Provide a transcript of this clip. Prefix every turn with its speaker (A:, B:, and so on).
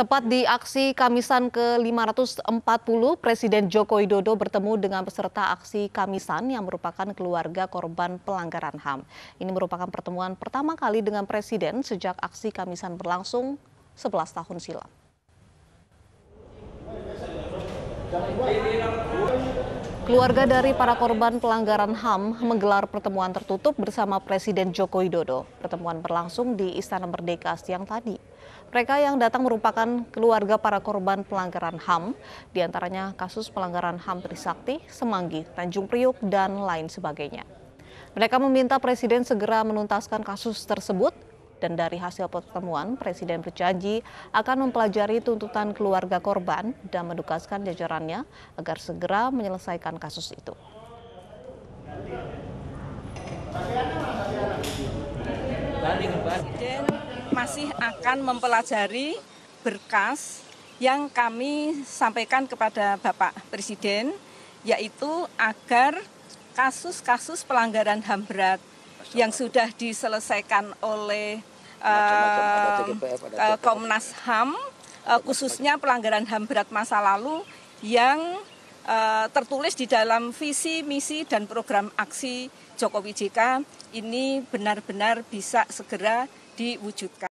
A: Tepat di aksi Kamisan ke-540, Presiden Joko Widodo bertemu dengan peserta aksi Kamisan yang merupakan keluarga korban pelanggaran HAM. Ini merupakan pertemuan pertama kali dengan Presiden sejak aksi Kamisan berlangsung 11 tahun silam.
B: Keluarga dari
A: para korban pelanggaran HAM menggelar pertemuan tertutup bersama Presiden Joko Widodo. Pertemuan berlangsung di Istana Merdeka siang tadi. Mereka yang datang merupakan keluarga para korban pelanggaran HAM, diantaranya kasus pelanggaran HAM Trisakti, Semanggi, Tanjung Priuk, dan lain sebagainya. Mereka meminta Presiden segera menuntaskan kasus tersebut dan dari hasil pertemuan Presiden berjanji akan mempelajari tuntutan keluarga korban dan mendukaskan jajarannya agar segera menyelesaikan kasus itu.
B: Presiden masih akan mempelajari berkas yang kami sampaikan kepada Bapak Presiden yaitu agar kasus-kasus pelanggaran HAM berat yang sudah diselesaikan oleh uh, uh, Komnas HAM uh, eh, khususnya pelanggaran HAM berat masa lalu yang uh, tertulis di dalam visi, misi dan program aksi Jokowi JK ini benar-benar bisa segera diwujudkan.